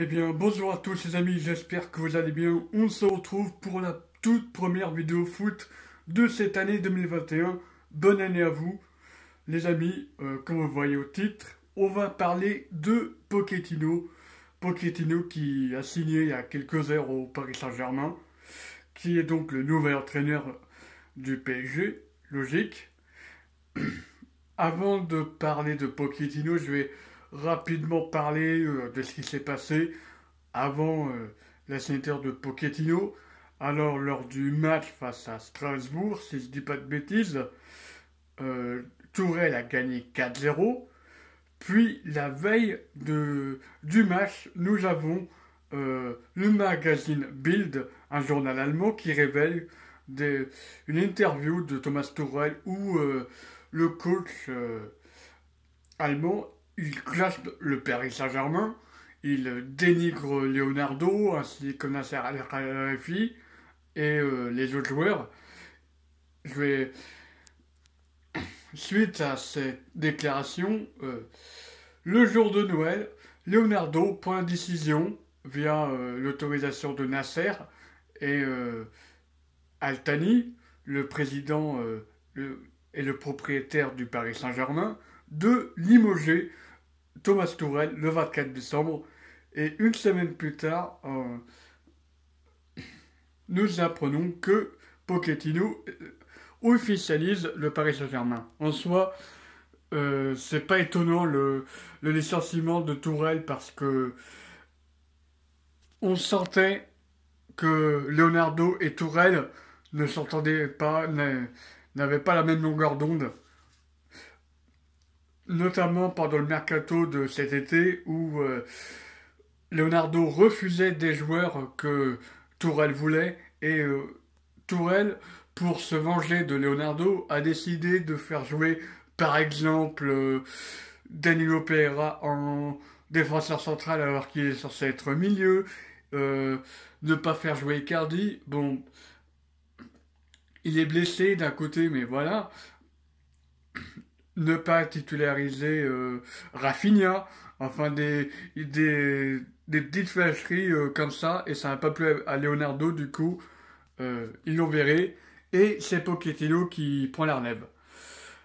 Eh bien, bonjour à tous les amis, j'espère que vous allez bien. On se retrouve pour la toute première vidéo foot de cette année 2021. Bonne année à vous, les amis. Euh, comme vous voyez au titre, on va parler de Pochettino. Pochettino qui a signé il y a quelques heures au Paris Saint-Germain, qui est donc le nouvel entraîneur du PSG, logique. Avant de parler de Pochettino, je vais rapidement parler euh, de ce qui s'est passé avant euh, la signature de Pochettino. Alors, lors du match face à Strasbourg, si je ne dis pas de bêtises, euh, Tourelle a gagné 4-0. Puis, la veille du match, nous avons euh, le magazine Bild, un journal allemand qui révèle une interview de Thomas Tourelle où le coach allemand il classe le Paris Saint-Germain, il dénigre Leonardo ainsi que Nasser Al-Khelaifi et euh, les autres joueurs. Je vais... Suite à cette déclaration, euh, le jour de Noël, Leonardo prend une décision via euh, l'autorisation de Nasser et Altani, le président et le propriétaire du Paris Saint-Germain, de limoger Thomas Tourelle, le 24 décembre. Et une semaine plus tard, euh, nous apprenons que Pochettino euh, officialise le Paris Saint-Germain. En soi, euh, c'est pas étonnant le, le, licenciement de Tourelle parce que on sentait que Leonardo et Tourelle ne s'entendaient pas, n'avaient pas la même longueur d'onde notamment pendant le mercato de cet été où euh, Leonardo refusait des joueurs que Tourelle voulait et euh, Tourelle, pour se venger de Leonardo, a décidé de faire jouer par exemple euh, Danilo Pereira en défenseur central alors qu'il est censé être milieu, ne pas faire jouer Icardi. Bon, il est blessé d'un côté, mais voilà ne pas titulariser euh, enfin des des petites flasheries euh, comme ça et ça n'a pas plu à, Leonardo du coup euh, ils l'ont verré et c'est Pochettino qui prend la relève.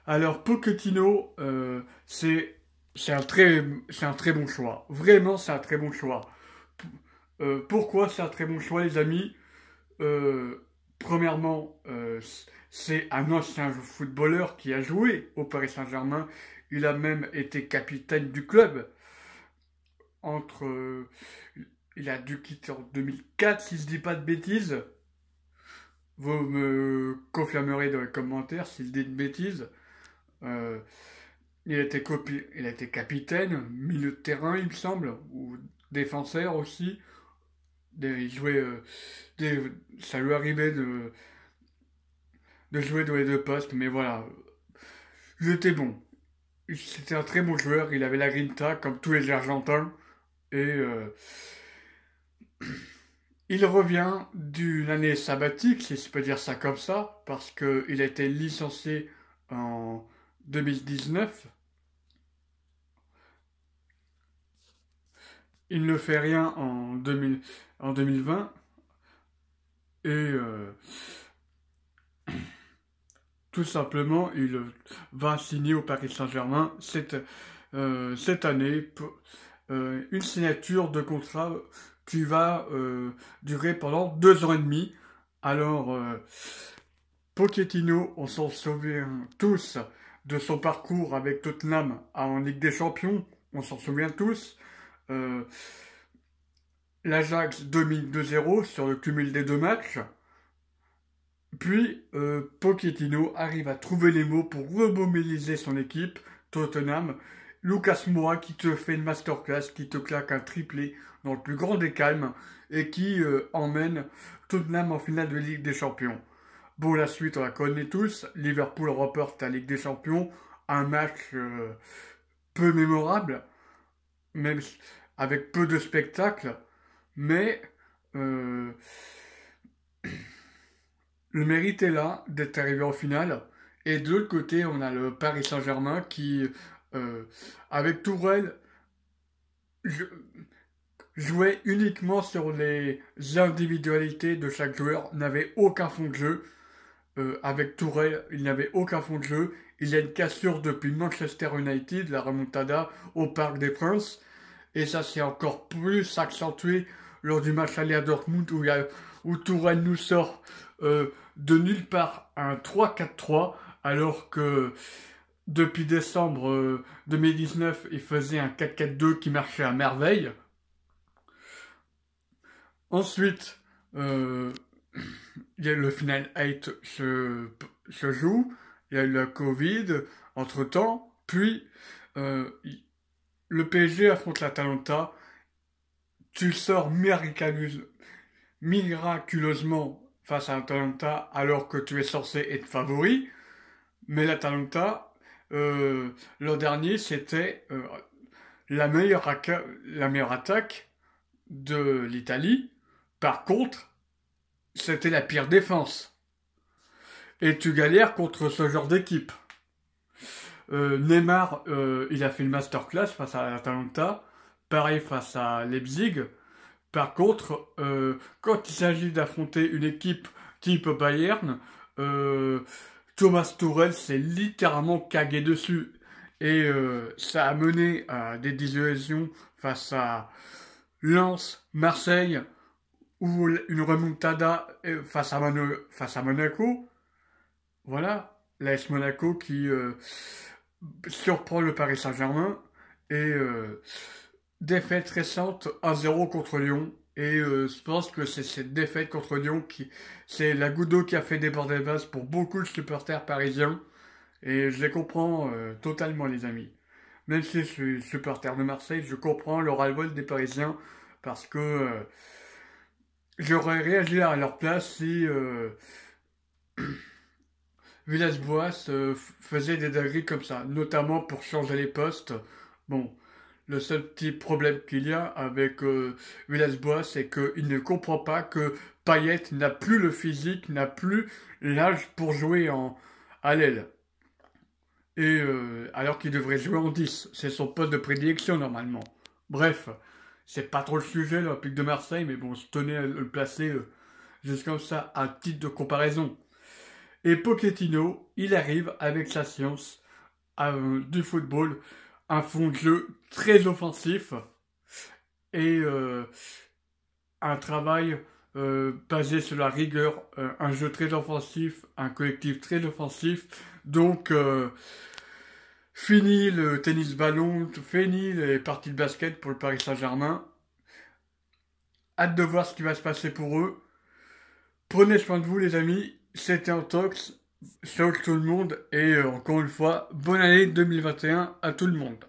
Alors Pochettino euh, c'est c'est un très c'est un très bon choix. Vraiment c'est un très bon choix. Euh, pourquoi c'est un très bon choix les amis Premièrement, euh, c'est un ancien footballeur qui a joué au Paris Saint-Germain. Il a même été capitaine du club. Entre, euh, il a dû quitter en 2004, si se dit pas de bêtises. Vous me confirmerez dans les commentaires s'il dit de bêtises. Euh, il a été capitaine, milieu de terrain, il me semble, ou défenseur aussi il jouait, euh, ça lui arrivait de, de jouer dans les deux postes, mais voilà, il était bon. C'était un très bon joueur, il avait la grinta comme tous les Argentins, et euh, il revient d'une année sabbatique, si je peux dire ça comme ça, parce qu'il a été licencié en 2019 il ne fait rien en, 2020 et euh, tout simplement il va signer au Paris Saint-Germain cette, euh, cette année euh, une signature de contrat qui va durer pendant deux ans et demi. Alors Pochettino, on s'en souvient tous de son parcours avec Tottenham en Ligue des Champions, on s'en souvient tous. Euh, L'Ajax 2 0 sur le cumul des deux matchs. Puis, euh, Pochettino arrive à trouver les mots pour remobiliser son équipe, Tottenham. Lucas Moa qui te fait une masterclass, qui te claque un triplé dans le plus grand des calmes et qui euh, emmène Tottenham en finale de Ligue des Champions. Bon, la suite, on la connaît tous. Liverpool remporte la Ligue des Champions. Un match euh, peu mémorable même avec peu de spectacles, mais euh, le mérite est là d'être arrivé en finale. Et de l'autre côté, on a le Paris Saint-Germain qui, euh, avec Tourelle, jouait uniquement sur les individualités de chaque joueur, n'avait aucun fond de jeu. Euh, avec Tourelle, il n'avait aucun fond de jeu. Il y a une cassure depuis Manchester United, la remontada au Parc des Princes. Et ça s'est encore plus accentué lors du match aller à Dortmund où, il nous sort euh, de nulle part un 3-4-3 alors que depuis décembre 2019 euh, il faisait un 4-4-2 qui marchait à merveille. Ensuite, il a le Final 8 se, se joue, il y a eu la Covid entre-temps, puis euh, le PSG affronte l'Atalanta, tu sors miraculeusement face à l'Atalanta alors que tu es censé être favori, mais l'Atalanta, euh, l'an dernier, c'était euh, la, meilleure la meilleure attaque de l'Italie. Par contre, c'était la pire défense. Et tu galères contre ce genre d'équipe. Euh, Neymar, euh, il a fait une masterclass face à Atalanta, pareil face à Leipzig. Par contre, euh, quand il s'agit d'affronter une équipe type Bayern, Thomas Tourel s'est littéralement cagué dessus. Et ça a mené à des dissuasions face à Lens, Marseille, une remontada euh, face à, face à Monaco. Voilà, l'AS Monaco qui euh, surprend le Paris Saint-Germain et euh, défaite récente 1-0 contre Lyon. Et je pense que c'est cette défaite contre Lyon qui, c'est la goutte d'eau qui a fait déborder le vase pour beaucoup de supporters parisiens. Et je les comprends totalement, les amis. Même si je suis supporter de Marseille, je comprends le ras-le-bol des Parisiens parce que j'aurais réagi à leur place si euh, Villas-Boas euh, faisait des dingueries comme ça, notamment pour changer les postes. Bon, le seul petit problème qu'il y a avec euh, Villas-Boas, c'est qu'il ne comprend pas que Payette n'a plus le physique, n'a plus l'âge pour jouer en, à l'aile. Et alors qu'il devrait jouer en 10, c'est son poste de prédilection normalement. Bref, c'est pas trop le sujet, l'Olympique de Marseille, mais bon, je tenais à le placer euh, juste comme ça, à titre de comparaison. Et Pochettino, il arrive avec sa science euh, du football, un fond de jeu très offensif et euh, un travail basé sur la rigueur, un jeu très offensif, un collectif très offensif. Donc, Fini le tennis ballon, fini les parties de basket pour le Paris Saint-Germain. Hâte de voir ce qui va se passer pour eux. Prenez soin de vous les amis, c'était tox, salut tout le monde et euh, encore une fois, bonne année 2021 à tout le monde.